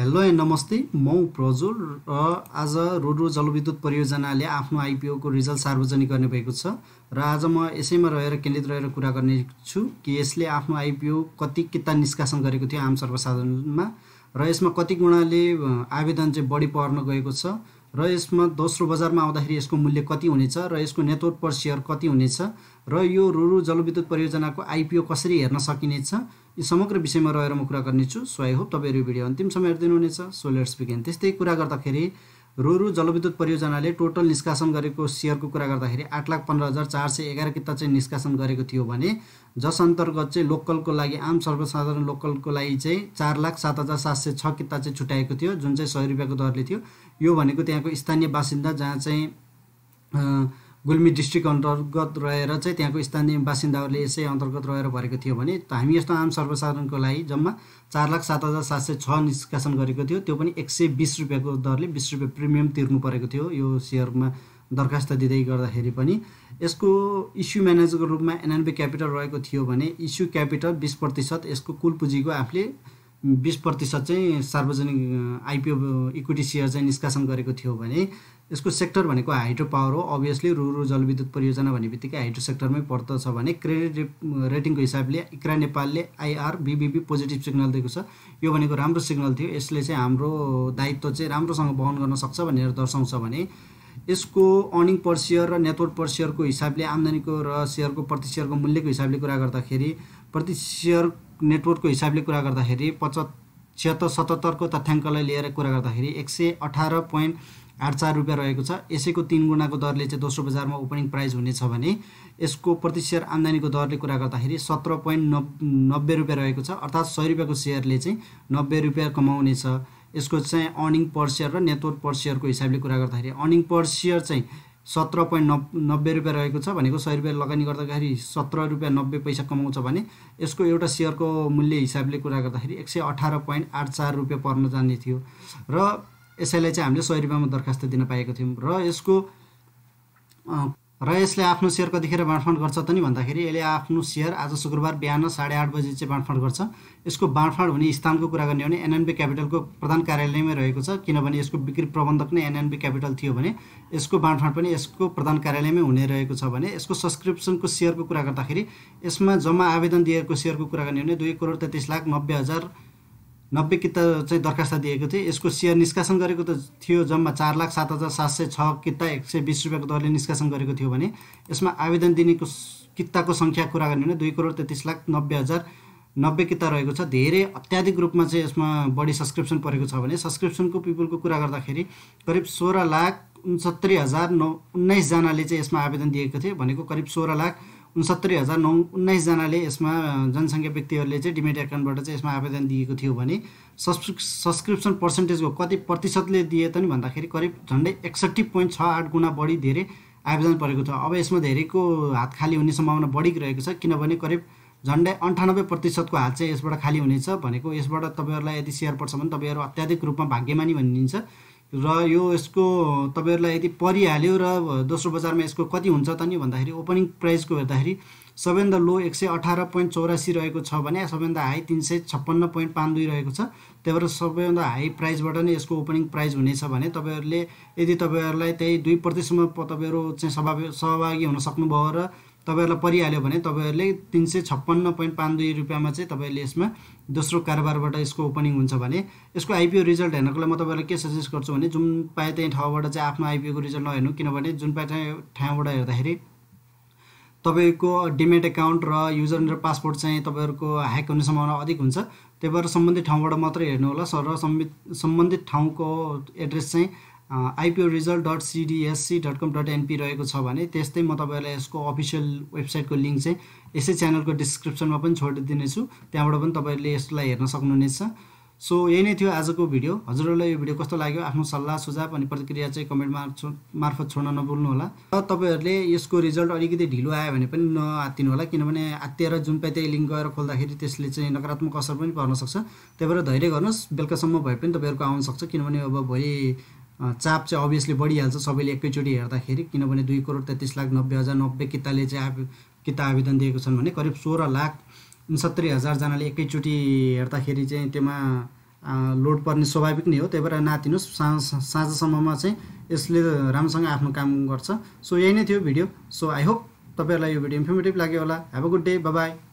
hello and नमस्ते म प्रजुल र आज रोडो जलविद्युत परियोजनाले आफ्नो आइपिओको रिजल्ट सार्वजनिक गर्ने भएको छ र आज म यसैमा रहेर केन्द्रित रहेर कुरा गर्ने छु कि यसले आफ्नो आइपिओ कति किता निष्कासन गरेको थियो आम सर्वसाधारणमा र यसमा कति गुणाले आवेदन चाहिँ बढी पर्न गएको छ र यसमा दोस्रो बजारमा आउँदाखेरि यसको मूल्य कति हुनेछ र यसको नेटवर्क पर सेयर कति हुनेछ र यो रुरु जलविद्युत परियोजनाको आइपिओ कसरी हेर्न सकिनेछ यो समग्र विषयमा रहेर म कुरा गर्नेछु सो आई होप तपाईँहरू भिडियो अन्तिम समय हेरिदिनुहुनेछ सो लेट्स बिगिन त्यस्तै कुरा गर्दाखेरि रोरु जलविद्युत परियोजनाले टोटल निष्कासन गरेको सेयरको कुरा गर्दाखेरि आठ लाख पन्ध्र हजार चार सय एघार किता चाहिँ निष्कासन गरेको थियो भने जस अन्तर्गत चाहिँ लोकलको लागि आम सर्वसाधारण लोकलको लागि चाहिँ चार लाख सात हजार सात सय छ किता चाहिँ छुट्याएको थियो जुन चाहिँ सय रुपियाँको दरले थियो यो भनेको त्यहाँको स्थानीय बासिन्दा जहाँ चाहिँ गुल्मी डिस्ट्रिक्ट अन्तर्गत रहेर चाहिँ त्यहाँको स्थानीय बासिन्दाहरूले यसै अन्तर्गत रहेर भएको थियो भने हामी यस्तो आम सर्वसाधारणको लागि जम्मा चार लाख सात हजार सात सय छ निष्कासन गरेको थियो त्यो पनि एक सय बिस रुपियाँको दरले बिस रुपियाँ प्रिमियम तिर्नु परेको थियो यो सेयरमा दरखास्त दिँदै गर्दाखेरि पनि यसको इस्यु म्यानेजरको रूपमा एनएनबी क्यापिटल रहेको थियो भने इस्यु क्यापिटल बिस प्रतिशत यसको कुल पुँजीको आफूले बिस प्रतिशत चाहिँ सार्वजनिक आइपिओ इक्विटी सेयर चाहिँ निष्कासन गरेको थियो भने यसको सेक्टर भनेको हाइड्रो पावर हो अभियसली रुरु जलविद्युत परियोजना भन्ने बित्तिकै हाइड्रो सेक्टरमै पर्दछ भने क्रेडिट रेटिङको हिसाबले इक्रा नेपालले आइआर बिबिबी पोजिटिभ सिग्नल दिएको छ यो भनेको राम्रो सिग्नल थियो यसले चाहिँ हाम्रो दायित्व चाहिँ राम्रोसँग वहन गर्न सक्छ भनेर दर्शाउँछ भने यसको अर्निङ पर सेयर र नेटवर्क पर सेयरको हिसाबले आम्दानीको र सेयरको प्रति सेयरको मूल्यको हिसाबले कुरा गर्दाखेरि प्रति सेयर नेटवर्कको हिसाबले कुरा गर्दाखेरि पचहत्तर छिहत्तर सतहत्तरको तथ्याङ्कलाई लिएर कुरा गर्दाखेरि एक सय अठार पोइन्ट आठ चार रुपियाँ रहेको छ यसैको तिन गुणाको दरले चाहिँ दोस्रो बजारमा ओपनिङ प्राइस हुनेछ भने यसको प्रति सेयर आम्दानीको दरले कुरा गर्दाखेरि सत्र पोइन्ट नब नब्बे रुपियाँ रहेको छ अर्थात् सय रुपियाँको सेयरले चाहिँ नब्बे रुपियाँ कमाउनेछ यसको चाहिँ अर्निङ पर सेयर र नेटवर्क पर सेयरको हिसाबले कुरा गर्दाखेरि अर्निङ पर सेयर चाहिँ सत्र पोइन्ट नब नब्बे रुपियाँ रहेको छ भनेको सय रुपियाँ लगानी गर्दाखेरि सत्र रुपियाँ नब्बे पैसा कमाउँछ भने यसको एउटा सेयरको मूल्य हिसाबले कुरा गर्दाखेरि एक सय अठार पोइन्ट आठ चार रुपियाँ पर्न जाने थियो र यसैलाई चाहिँ हामीले सय रुपियाँमा दरखास्त दिन पाएको थियौँ र यसको र यसले आफ्नो सेयर कतिखेर बाँडफाँड गर्छ त नि भन्दाखेरि यसले आफ्नो सेयर आज शुक्रबार बिहान साढे आठ बजी चाहिँ बाँडफाँड गर्छ यसको बाँडफाँड हुने स्थानको कुरा गर्ने हो भने एनएनबी क्यापिटलको प्रधान कार्यालयमै रहेको छ किनभने यसको बिक्री प्रबन्धक नै एनएनबी क्यापिटल थियो भने यसको बाँडफाँड पनि यसको प्रधान कार्यालयमै हुने रहेको छ भने यसको सब्सक्रिप्सनको सेयरको कुरा गर्दाखेरि यसमा जम्मा आवेदन दिएको सेयरको कुरा गर्ने हो भने दुई करोड तेत्तिस लाख नब्बे हजार नब्बे किता चाहिँ दरखास्त दिएको थिएँ यसको सेयर निष्कासन गरेको त थियो जम्मा चार लाख सात हजार सात सय छ किता एक सय बिस रुपियाँको दरले निष्कासन गरेको थियो भने यसमा आवेदन दिनेको किताको सङ्ख्या कुरा गर्ने भने दुई करोड तेत्तिस लाख नब्बे हजार नब्बे किता रहेको छ धेरै अत्याधिक रूपमा चाहिँ यसमा बढी सब्सक्रिप्सन परेको छ भने सब्सक्रिप्सनको पिपुलको कुरा गर्दाखेरि करिब सोह्र लाख उन्सत्तरी हजार नौ उन्नाइसजनाले चाहिँ यसमा आवेदन दिएको थियो भनेको करिब सोह्र लाख उनसत्तरी हजार नौ उन्नाइसजनाले यसमा जनसङ्ख्या व्यक्तिहरूले चाहिँ डिमेट एकाउन्टबाट चाहिँ यसमा आवेदन दिएको थियो भने सब्सक्रि सब्सक्रिप्सन पर्सेन्टेजको कति प्रतिशतले दिए त नि भन्दाखेरि करिब झन्डै एकसट्ठी पोइन्ट छ आठ गुणा बढी धेरै आवेदन परेको छ अब यसमा धेरैको हात खाली हुने सम्भावना बढी बढिरहेको छ किनभने करिब झन्डै अन्ठानब्बे प्रतिशतको हात चाहिँ यसबाट खाली हुनेछ भनेको यसबाट तपाईँहरूलाई यदि सेयर पर्छ भने तपाईँहरू अत्याधिक रूपमा भाग्यमानी भनिन्छ र यो यसको तपाईँहरूलाई यदि परिहाल्यो र दोस्रो बजारमा यसको कति हुन्छ त नि भन्दाखेरि ओपनिङ प्राइसको हेर्दाखेरि सबैभन्दा लो एक सय अठार पोइन्ट चौरासी रहेको छ भने सबैभन्दा हाई तिन सय छप्पन्न पोइन्ट पाँच दुई रहेको छ त्यही भएर सबैभन्दा हाई प्राइसबाट नै यसको ओपनिङ प्राइस हुनेछ भने तपाईँहरूले यदि तपाईँहरूलाई त्यही दुई प्रतिशतमा तपाईँहरू चाहिँ सहभागी सहभागी हुन सक्नुभयो र तपाईँहरूलाई परिहाल्यो भने तपाईँहरूले तिन सय छप्पन्न पोइन्ट पाँच दुई रुपियाँमा चाहिँ तपाईँहरूले यसमा दोस्रो कारोबारबाट यसको ओपनिङ हुन्छ भने यसको आइपिओ रिजल्ट हेर्नको लागि म तपाईँलाई के सजेस्ट गर्छु भने जुन पाए त्यहीँ ठाउँबाट चाहिँ आफ्नो आइपिओको रिजल्ट नहेर्नु किनभने जुन पाए त्यहाँ ठाउँबाट हेर्दाखेरि तपाईँको डिमेट एकाउन्ट र युजर र पासपोर्ट चाहिँ तपाईँहरूको ह्याक हुने सम्भावना अधिक हुन्छ त्यही भएर सम्बन्धित ठाउँबाट मात्रै हेर्नु होला र सम्बन्धित ठाउँको एड्रेस चाहिँ IPO result dot CDSC dot com dot NP रहेको छ भने त्यस्तै म तपाईँहरूलाई यसको अफिसियल वेबसाइटको लिङ्क चाहिँ यसै च्यानलको डिस्क्रिप्सनमा पनि छोडिदिनेछु त्यहाँबाट पनि तपाईँहरूले यसलाई हेर्न सक्नुहुनेछ सो यही नै थियो आजको भिडियो हजुरहरूलाई यो भिडियो कस्तो लाग्यो आफ्नो सल्लाह सुझाव अनि प्रतिक्रिया चाहिँ कमेन्ट मार्फत मार्फत छोड्न होला र तपाईँहरूले यसको रिजल्ट अलिकति ढिलो आयो भने पनि नआत्तिनु होला किनभने आत्तिएर जुन पाइ त्यही लिङ्क गएर खोल्दाखेरि त्यसले चाहिँ नकारात्मक असर पनि पर्न सक्छ त्यही भएर धैर्य गर्नुहोस् बेलुकासम्म भए पनि तपाईँहरूको सक्छ किनभने अब भोलि चाप चाहिँ अभियसली बढिहाल्छ सबैले एकैचोटि हेर्दाखेरि किनभने दुई करोड तेत्तिस लाख नब्बे हजार नब्बे किताले चाहिँ आवे किता आवेदन दिएको छन् भने करिब सोह्र लाख उनसत्तरी हजारजनाले एकैचोटि हेर्दाखेरि चाहिँ त्यसमा लोड पर्ने स्वाभाविक नै हो त्यही भएर नातिनुहोस् साँझ साँझसम्ममा चाहिँ यसले राम्रोसँग आफ्नो काम गर्छ सो यही नै थियो भिडियो सो आई होप तपाईँहरूलाई यो भिडियो इन्फर्मेटिभ लाग्यो होला have a good day by